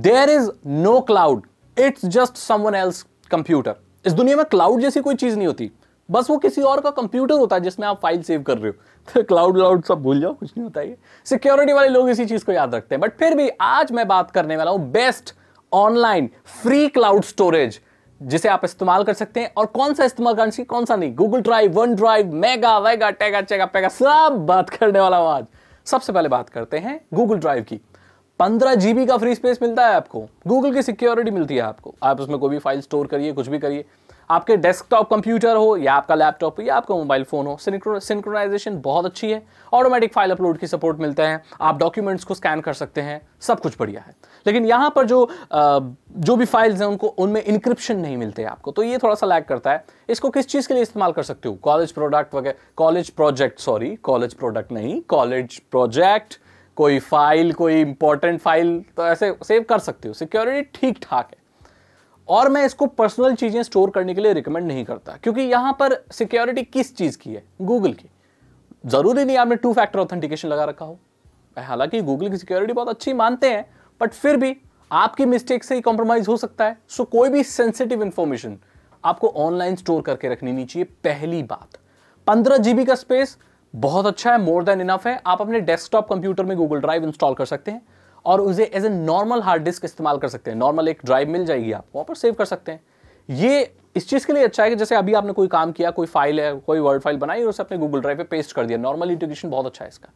there is no cloud it's just someone else computer इस दुनिया में क्लाउड जैसी कोई चीज नहीं होती बस वो किसी और का कंप्यूटर होता है जिसमें आप फाइल सेव कर रहे हो तो क्लाउड क्लाउड सब भूल जाओ कुछ नहीं होता ये सिक्योरिटी वाले लोग इसी चीज को याद रखते हैं बट फिर भी आज मैं बात करने वाला हूं best online free cloud storage जिसे आप इस्तेमाल कर सकते हैं और कौन सा इस्तेमाल करना चाहिए कौन सा नहीं Google drive one drive Mega वेगा टेगा चेगा पेगा सब बात करने वाला हूं आज सबसे पहले बात करते हैं गूगल ड्राइव की पंद्रह जीबी का फ्री स्पेस मिलता है आपको गूगल की सिक्योरिटी मिलती है आपको आप उसमें कोई भी फाइल स्टोर करिए कुछ भी करिए आपके डेस्कटॉप कंप्यूटर हो या आपका लैपटॉप हो या आपका मोबाइल फोन हो सिंक्रोनाइजेशन बहुत अच्छी है ऑटोमेटिक फाइल अपलोड की सपोर्ट मिलता है आप डॉक्यूमेंट्स को स्कैन कर सकते हैं सब कुछ बढ़िया है लेकिन यहाँ पर जो जो भी फाइल्स हैं उनको उनमें इंक्रिप्शन नहीं मिलते आपको तो ये थोड़ा सा लैक करता है इसको किस चीज़ के लिए इस्तेमाल कर सकते हो कॉलेज प्रोडक्ट वगैरह college project sorry college product नहीं कॉलेज प्रोजेक्ट कोई फाइल कोई इंपॉर्टेंट फाइल तो ऐसे सेव कर सकते हो सिक्योरिटी ठीक ठाक है और मैं इसको पर्सनल चीज़ें स्टोर करने के लिए रिकमेंड नहीं करता क्योंकि यहाँ पर सिक्योरिटी किस चीज़ की है गूगल की ज़रूरी नहीं आपने टू फैक्टर ऑथेंटिकेशन लगा रखा हो हालांकि गूगल की सिक्योरिटी बहुत अच्छी मानते हैं बट फिर भी आपकी मिस्टेक से ही कॉम्प्रोमाइज़ हो सकता है सो कोई भी सेंसिटिव इन्फॉर्मेशन आपको ऑनलाइन स्टोर करके रखनी नहीं चाहिए पहली बात पंद्रह जीबी का स्पेस बहुत अच्छा है मोर देन इनफ है आप अपने डेस्कटॉप कंप्यूटर में गूगल ड्राइव इंस्टॉल कर सकते हैं और उसे as a normal hard disk इस्तेमाल कर सकते हैं नॉर्मल एक ड्राइव मिल जाएगी आप वहाँ पर सेव कर सकते हैं ये इस चीज़ के लिए अच्छा है कि जैसे अभी आपने कोई काम किया कोई फाइल है कोई वर्ड फाइल बनाई और उसे अपने गूगल ड्राइव पे पेस्ट कर दिया नॉर्मल इंटीग्रेशन बहुत अच्छा है इसका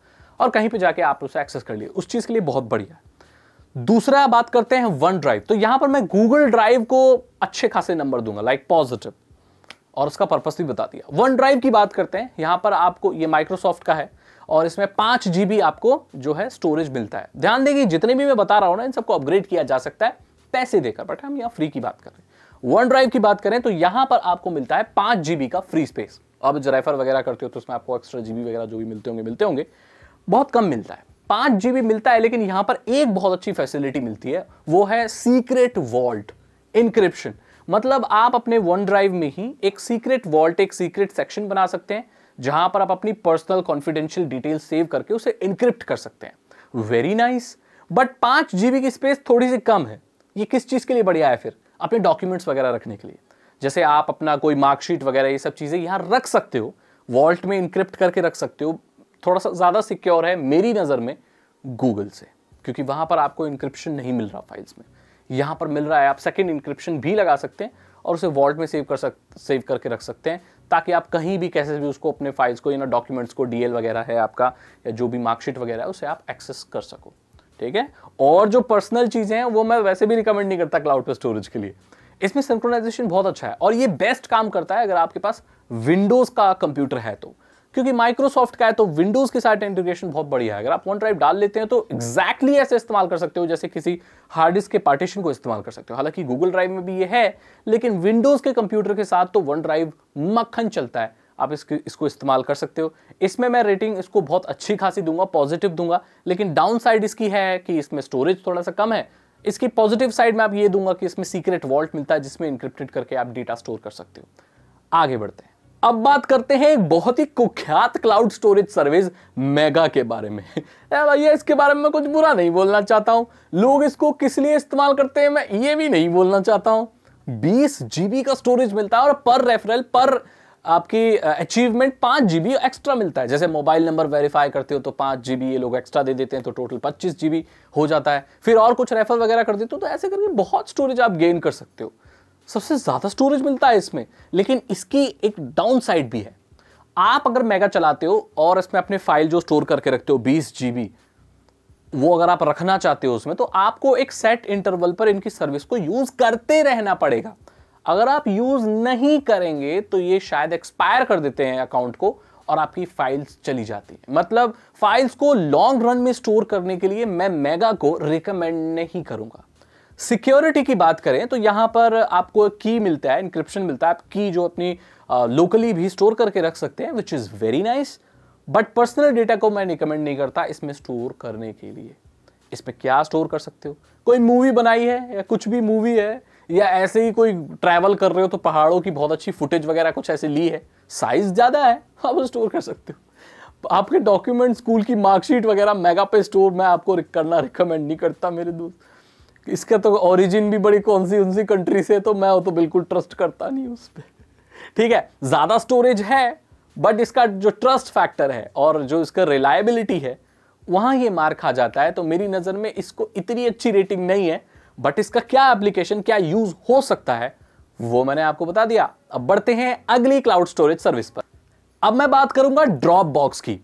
और कहीं पे जाके आप उसे एक्सेस कर लिए उस चीज़ के लिए बहुत बढ़िया है दूसरा बात करते हैं वन ड्राइव तो यहाँ पर मैं गूगल ड्राइव को अच्छे खासे नंबर दूंगा लाइक पॉजिटिव और उसका पर्पस भी बता दिया वन ड्राइव की बात करते हैं यहां पर आपको ये माइक्रोसॉफ्ट का है और इसमें पांच जीबी आपको जो है स्टोरेज मिलता है ध्यान देंगे जितने भी मैं बता रहा हूं ना इन सबको अपग्रेड किया जा सकता है पैसे देकर बट हम यहाँ फ्री की बात कर रहे हैं वन ड्राइव की बात करें तो यहां पर आपको मिलता है पांच जीबी का फ्री स्पेस अब जराइफर वगैरह करते हो तो उसमें आपको एक्स्ट्रा जीबी वगैरह जो भी मिलते होंगे मिलते होंगे बहुत कम मिलता है पांच जीबी मिलता है लेकिन यहां पर एक बहुत अच्छी फैसिलिटी मिलती है वो है सीक्रेट वॉल्ट इनक्रिप्शन मतलब आप अपने वन ड्राइव में ही एक सीक्रेट वॉल्ट एक सीक्रेट सेक्शन बना सकते हैं जहां पर आप अपनी पर्सनल कॉन्फिडेंशियल डिटेल सेव करके उसे इनक्रिप्ट कर सकते हैं वेरी नाइस बट पांच जीबी की स्पेस थोड़ी सी कम है ये किस चीज़ के लिए बढ़िया है फिर अपने डॉक्यूमेंट्स वगैरह रखने के लिए जैसे आप अपना कोई मार्कशीट वगैरह ये सब चीज़ें यहाँ रख सकते हो वॉल्ट में इंक्रिप्ट करके रख सकते हो थोड़ा सा ज़्यादा सिक्योर है मेरी नज़र में गूगल से क्योंकि वहां पर आपको इंक्रिप्शन नहीं मिल रहा फाइल्स में यहाँ पर मिल रहा है आप सेकेंड इंक्रिप्शन भी लगा सकते हैं और उसे वॉल्ट में सेव कर सक सेव करके रख सकते हैं ताकि आप कहीं भी कैसे भी उसको अपने फाइल्स को या डॉक्यूमेंट्स को डीएल वगैरह है आपका या जो भी मार्कशीट वगैरह है उसे आप एक्सेस कर सको ठीक है और जो पर्सनल चीज़ें हैं वो मैं वैसे भी रिकमेंड नहीं करता क्लाउड पर स्टोरेज के लिए इसमें सिंक्रोनाइजेशन बहुत अच्छा है और ये बेस्ट काम करता है अगर आपके पास विंडोज़ का कंप्यूटर है तो क्योंकि माइक्रोसॉफ्ट का है तो विंडोज के साथ इंटीग्रेशन बहुत बढ़िया है अगर आप वन ड्राइव डाल लेते हैं तो एक्जैक्टली exactly ऐसे इस्तेमाल कर सकते हो जैसे किसी हार्ड डिस्क के पार्टीशन को इस्तेमाल कर सकते हो हालांकि गूगल ड्राइव में भी ये है लेकिन विंडोज के कंप्यूटर के साथ तो वन ड्राइव मक्खन चलता है आप इसको इसको इस्तेमाल कर सकते हो इसमें मैं रेटिंग इसको बहुत अच्छी खासी दूंगा पॉजिटिव दूंगा लेकिन डाउन साइड इसकी है कि इसमें स्टोरेज थोड़ा सा कम है इसकी पॉजिटिव साइड में आप ये दूंगा कि इसमें सीक्रेट वॉल्ट मिलता है जिसमें इंक्रिप्टेड करके आप डेटा स्टोर कर सकते हो आगे बढ़ते हैं अब बात करते हैं एक बहुत ही कुख्यात क्लाउड स्टोरेज सर्विस मेगा के बारे में भैया इसके बारे में मैं कुछ बुरा नहीं बोलना चाहता हूँ लोग इसको किस लिए इस्तेमाल करते हैं मैं ये भी नहीं बोलना चाहता हूँ बीस जीबी का स्टोरेज मिलता है और पर रेफरल पर आपकी अचीवमेंट पाँच जीबी एक्स्ट्रा मिलता है जैसे मोबाइल नंबर वेरीफाई करते हो तो पाँच जीबी ये लोग एक्स्ट्रा दे देते हैं तो टोटल पच्चीस जीबी हो जाता है फिर और कुछ रेफर वगैरह कर देते हो तो ऐसे करके बहुत स्टोरेज आप गेन कर सकते हो सबसे ज़्यादा स्टोरेज मिलता है इसमें लेकिन इसकी एक डाउन साइड भी है आप अगर मेगा चलाते हो और इसमें अपने फाइल जो स्टोर करके रखते हो बीस जी वो अगर आप रखना चाहते हो उसमें तो आपको एक सेट इंटरवल पर इनकी सर्विस को यूज़ करते रहना पड़ेगा अगर आप यूज़ नहीं करेंगे तो ये शायद एक्सपायर कर देते हैं अकाउंट को और आपकी फाइल्स चली जाती है मतलब फाइल्स को लॉन्ग रन में स्टोर करने के लिए मैं मेगा को रिकमेंड नहीं करूंगा सिक्योरिटी की बात करें तो यहाँ पर आपको की मिलता है इंक्रिप्शन मिलता है आप की जो अपनी लोकली भी स्टोर करके रख सकते हैं which is very nice but personal data को मैं रिकमेंड नहीं करता इसमें स्टोर करने के लिए इसमें क्या स्टोर कर सकते हो कोई मूवी बनाई है या कुछ भी मूवी है या ऐसे ही कोई ट्रैवल कर रहे हो तो पहाड़ों की बहुत अच्छी फुटेज वगैरह कुछ ऐसे ली है साइज ज़्यादा है आप स्टोर कर सकते हो आपके डॉक्यूमेंट स्कूल की मार्कशीट वगैरह मेगा पे स्टोर मैं आपको करना रिकमेंड नहीं करता मेरे दोस्त इसका तो ओरिजिन भी बड़ी कौन सी उनसी कंट्री से तो मैं वो तो बिल्कुल ट्रस्ट करता नहीं उस पर ठीक है ज़्यादा स्टोरेज है बट इसका जो ट्रस्ट फैक्टर है और जो इसका रिलायबिलिटी है वहाँ ये मार खा जाता है तो मेरी नज़र में इसको इतनी अच्छी रेटिंग नहीं है बट इसका क्या एप्लीकेशन क्या यूज़ हो सकता है वो मैंने आपको बता दिया अब बढ़ते हैं अगली क्लाउड स्टोरेज सर्विस पर अब मैं बात करूंगा ड्रॉप बॉक्स की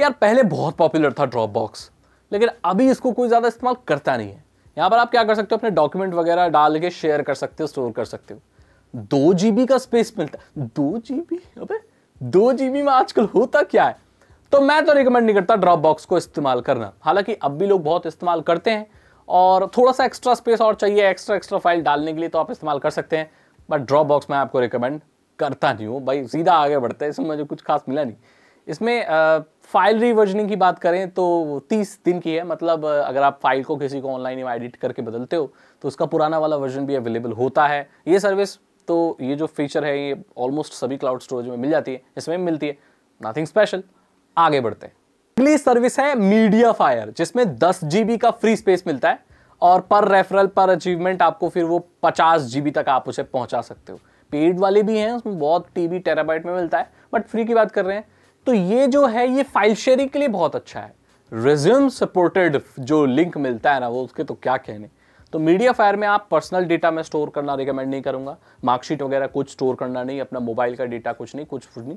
यार पहले बहुत पॉपुलर था ड्रॉप बॉक्स लेकिन अभी इसको कोई ज़्यादा इस्तेमाल करता नहीं है यहाँ पर आप क्या कर सकते हो अपने डॉक्यूमेंट वगैरह डाल के शेयर कर सकते हो स्टोर कर सकते हो दो जी का स्पेस मिलता है दो जी अबे दो जी में आजकल होता क्या है तो मैं तो रिकमेंड नहीं करता ड्रॉप बॉक्स को इस्तेमाल करना हालांकि अब भी लोग बहुत इस्तेमाल करते हैं और थोड़ा सा एक्स्ट्रा स्पेस और चाहिए एक्स्ट्रा एक्स्ट्रा फाइल डालने के लिए तो आप इस्तेमाल कर सकते हैं बट ड्रॉप बॉक्स मैं आपको रिकमेंड करता नहीं हूँ भाई सीधा आगे बढ़ता है इसमें मुझे कुछ खास मिला नहीं इसमें फाइल रिवर्जनिंग की बात करें तो तीस दिन की है मतलब अगर आप फाइल को किसी को ऑनलाइन एडिट करके बदलते हो तो उसका पुराना वाला वर्जन भी अवेलेबल होता है ये सर्विस तो ये जो फीचर है ये ऑलमोस्ट सभी क्लाउड स्टोरेज में मिल जाती है इसमें मिलती है नथिंग स्पेशल आगे बढ़ते हैं अगली सर्विस है मीडिया फायर जिसमें दस जी का फ्री स्पेस मिलता है और पर रेफरल पर अचीवमेंट आपको फिर वो पचास जी तक आप उसे पहुंचा सकते हो पेड वाले भी हैं उसमें बहुत टीबी टेराबाइट में मिलता है बट फ्री की बात कर रहे हैं तो ये जो है ये फाइल शेयरिंग के लिए बहुत अच्छा है रिज्यूम सपोर्टेड जो लिंक मिलता है ना वो उसके तो क्या कहने तो मीडिया फायर में आप पर्सनल डेटा में स्टोर करना रिकमेंड नहीं करूंगा मार्कशीट वगैरह कुछ स्टोर करना नहीं अपना मोबाइल का डेटा कुछ नहीं कुछ नहीं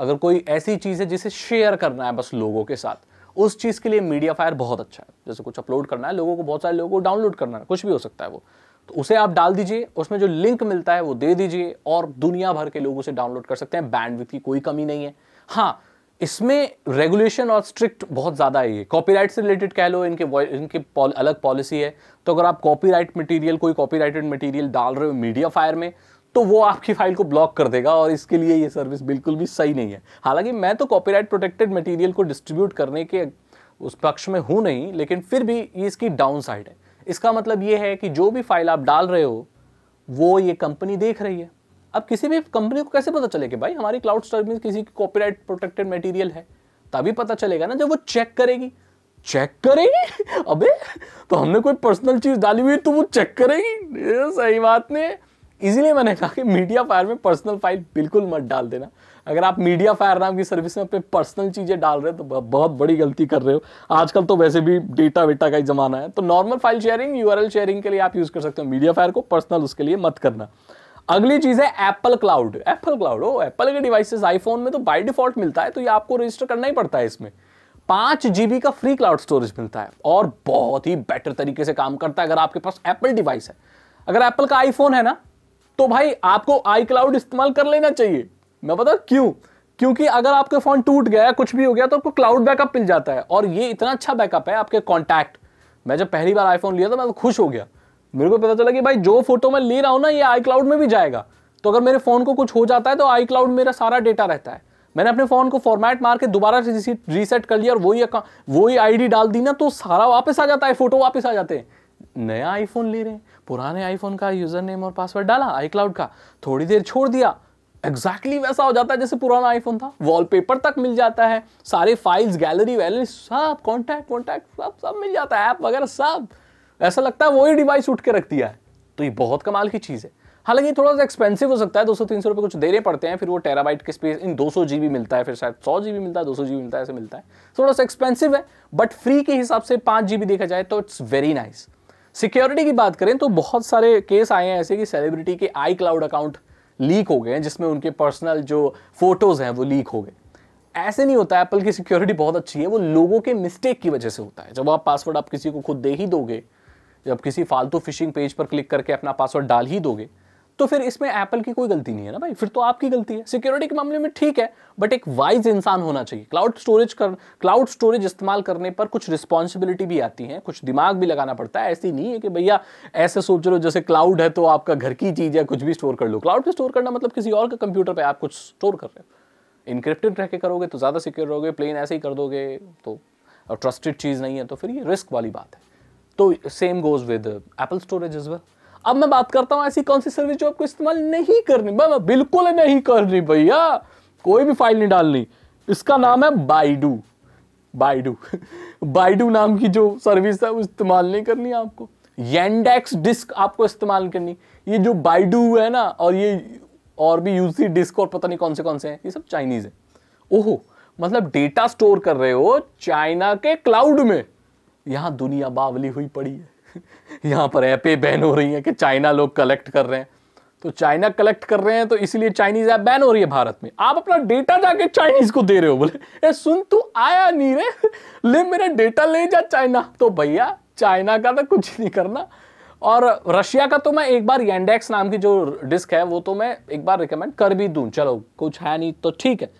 अगर कोई ऐसी चीज़ है जिसे शेयर करना है बस लोगों के साथ उस चीज़ के लिए मीडिया फायर बहुत अच्छा है जैसे कुछ अपलोड करना है लोगों को बहुत सारे लोगों को डाउनलोड करना है कुछ भी हो सकता है वो तो उसे आप डाल दीजिए उसमें जो लिंक मिलता है वो दे दीजिए और दुनिया भर के लोग उसे डाउनलोड कर सकते हैं बैंडविथ की कोई कमी नहीं है हाँ इसमें रेगुलेशन और स्ट्रिक्ट बहुत ज़्यादा है ये कॉपीराइट से रिलेटेड कह लो इनके इनके पॉल, अलग पॉलिसी है तो अगर आप कॉपीराइट मटेरियल कोई कॉपीराइटेड मटेरियल डाल रहे हो मीडिया फायर में तो वो आपकी फाइल को ब्लॉक कर देगा और इसके लिए ये सर्विस बिल्कुल भी सही नहीं है हालांकि मैं तो कॉपीराइट प्रोटेक्टेड मटेरियल को डिस्ट्रीब्यूट करने के उस पक्ष में हूँ नहीं लेकिन फिर भी ये इसकी डाउन साइड है इसका मतलब ये है कि जो भी फाइल आप डाल रहे हो वो ये कंपनी देख रही है अब किसी भी कंपनी को कैसे पता चले कि भाई हमारी क्लाउड स्टोरेज में किसी की कॉपीराइट प्रोटेक्टेड मटेरियल है तभी पता चलेगा ना जब वो चेक करेगी चेक करेगी अबे तो हमने कोई पर्सनल चीज डाली हुई तो वो चेक करेगी तो सही बात नहीं इसीलिए मैंने कहा कि मीडिया फायर में पर्सनल फाइल बिल्कुल मत डाल देना अगर आप मीडिया फायर नाम की सर्विस में अपने पर्सनल चीज़ें डाल रहे हो तो बहुत बड़ी गलती कर रहे हो आजकल तो वैसे भी डेटा वेटा का ही जमाना है तो normal file sharing URL sharing के लिए आप यूज़ कर सकते हो मीडिया फायर को पर्सनल उसके लिए मत करना अगली चीज है एप्पल क्लाउड एप्पल क्लाउड ओ एप्पल के डिवाइसेस आईफोन में तो बाय डिफॉल्ट मिलता है तो ये आपको रजिस्टर करना ही पड़ता है इसमें पांच जीबी का फ्री क्लाउड स्टोरेज मिलता है और बहुत ही बेटर तरीके से काम करता है अगर आपके पास एप्पल डिवाइस है अगर एप्पल का आईफोन है ना तो भाई आपको आई क्लाउड इस्तेमाल कर लेना चाहिए मैं बता क्यों क्योंकि अगर आपका फोन टूट गया कुछ भी हो गया तो आपको क्लाउड बैकअप मिल जाता है और ये इतना अच्छा बैकअप है आपके कॉन्टैक्ट मैं जब पहली बार आईफोन लिया था मैं तो खुश हो गया मेरे को पता चला कि भाई जो फोटो मैं ले रहा हूँ ना ये आई क्लाउड में भी जाएगा तो अगर मेरे फ़ोन को कुछ हो जाता है तो आई क्लाउड मेरा सारा डेटा रहता है मैंने अपने फ़ोन को फॉर्मेट मार के दोबारा रीसेट कर लिया और वही वही आई डाल दी ना तो सारा वापस आ जाता है फ़ोटो वापस आ जाते हैं नया आईफोन ले रहे हैं पुराने आईफोन का यूज़र नेम और पासवर्ड डाला आई क्लाउड का थोड़ी देर छोड़ दिया एग्जैक्टली exactly वैसा हो जाता है जैसे पुराना आईफोन था वॉलपेपर तक मिल जाता है सारे फाइल्स गैलरी वैलरी सब कॉन्टैक्ट कॉन्टैक्ट सब सब मिल जाता है ऐप वगैरह सब ऐसा लगता है वही डिवाइस उठ के रख दिया है तो ये बहुत कमाल की चीज़ है हालांकि थोड़ा सा एक्सपेंसिव हो सकता है दो सौ तीन सौ रुपये कुछ देने पड़ते हैं फिर वो टेराबाइट के स्पेस इन दो सौ जी मिलता है फिर शायद सौ जी मिलता है दो सौ जी मिलता है ऐसे मिलता है थोड़ा सा एक्सपेंसिव है बट फ्री के हिसाब से पाँच जी देखा जाए तो इट्स वेरी नाइस सिक्योरिटी की बात करें तो बहुत सारे केस आए हैं ऐसे कि सेलिब्रिटी के आई क्लाउड अकाउंट लीक हो गए हैं जिसमें उनके पर्सनल जो फोटोज़ हैं वो लीक हो गए ऐसे नहीं होता एप्पल की सिक्योरिटी बहुत अच्छी है वो लोगों के मिस्टेक की वजह से होता है जब आप पासवर्ड आप किसी को खुद दे ही दोगे जब किसी फालतू फिशिंग पेज पर क्लिक करके अपना पासवर्ड डाल ही दोगे तो फिर इसमें एप्पल की कोई गलती नहीं है ना भाई फिर तो आपकी गलती है सिक्योरिटी के मामले में ठीक है बट एक वाइज इंसान होना चाहिए क्लाउड स्टोरेज कर क्लाउड स्टोरेज इस्तेमाल करने पर कुछ रिस्पॉन्सिबिलिटी भी आती है कुछ दिमाग भी लगाना पड़ता है ऐसी नहीं है कि भैया ऐसे सोच लो जैसे क्लाउड है तो आपका घर की चीज़ है कुछ भी स्टोर कर लो क्लाउड पर स्टोर करना मतलब किसी और के कंप्यूटर पर आप कुछ स्टोर कर रहे हो इनक्रिप्टेड रह के करोगे तो ज़्यादा सिक्योर रहोगे प्लेन ऐसे ही कर दोगे तो और ट्रस्टेड चीज़ नहीं है तो फिर ये रिस्क वाली बात है तो same goes with Apple storage is well अब मैं बात करता हूँ ऐसी कौन सी सर्विस जो आपको इस्तेमाल नहीं करनी बिल्कुल नहीं करनी भैया कोई भी फाइल नहीं डालनी इसका नाम है बाइडू बाइडू बाइडू नाम की जो सर्विस है वो इस्तेमाल नहीं करनी आपको येंडेक्स डिस्क आपको इस्तेमाल करनी ये जो बाइडू है ना और ये और भी यूसी डिस्क और पता नहीं कौन से कौन से हैं ये सब चाइनीज है ओहो मतलब डेटा स्टोर कर रहे हो चाइना के क्लाउड में यहाँ दुनिया बावली हुई पड़ी है यहाँ पर ऐपे बैन हो रही हैं कि चाइना लोग कलेक्ट कर रहे हैं तो चाइना कलेक्ट कर रहे हैं तो इसलिए चाइनीज ऐप बैन हो रही है भारत में आप अपना डेटा जाके चाइनीज को दे रहे हो बोले ए सुन तू आया नहीं रे ले मेरा डेटा ले जा चाइना तो भैया चाइना का तो कुछ नहीं करना और रशिया का तो मैं एक बार येंडेक्स नाम की जो डिस्क है वो तो मैं एक बार रिकमेंड कर भी दूं चलो कुछ है नहीं तो ठीक है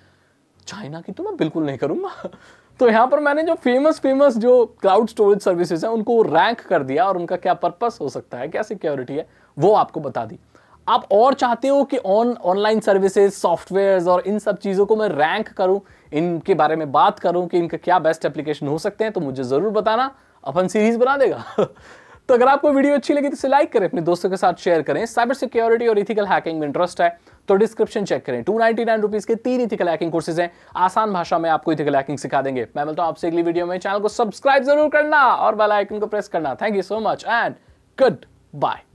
चाइना की तो मैं बिल्कुल नहीं करूंगा तो यहाँ पर मैंने जो फेमस फेमस जो क्लाउड स्टोरेज सर्विसेज हैं उनको रैंक कर दिया और उनका क्या पर्पस हो सकता है क्या सिक्योरिटी है वो आपको बता दी आप और चाहते हो कि ऑन ऑनलाइन सर्विसेज सॉफ्टवेयर्स और इन सब चीज़ों को मैं रैंक करूं इनके बारे में बात करूं कि इनका क्या बेस्ट एप्लीकेशन हो सकते हैं तो मुझे ज़रूर बताना अपन सीरीज बना देगा तो अगर आपको वीडियो अच्छी लगी तो इसे लाइक करें अपने दोस्तों के साथ शेयर करें साइबर सिक्योरिटी और इथिकल हैकिंग में इंटरेस्ट है तो डिस्क्रिप्शन चेक करें टू नाइनटी नाइन रुपीज के तीन इथिकल हैकिंग कोर्सेज हैं आसान भाषा में आपको इथिकल हैकिंग सिखा देंगे मैं मिलता हूं आपसे अगली वीडियो में चैनल को सब्सक्राइब जरूर करना और बेल आइकन को प्रेस करना thank you so much and good bye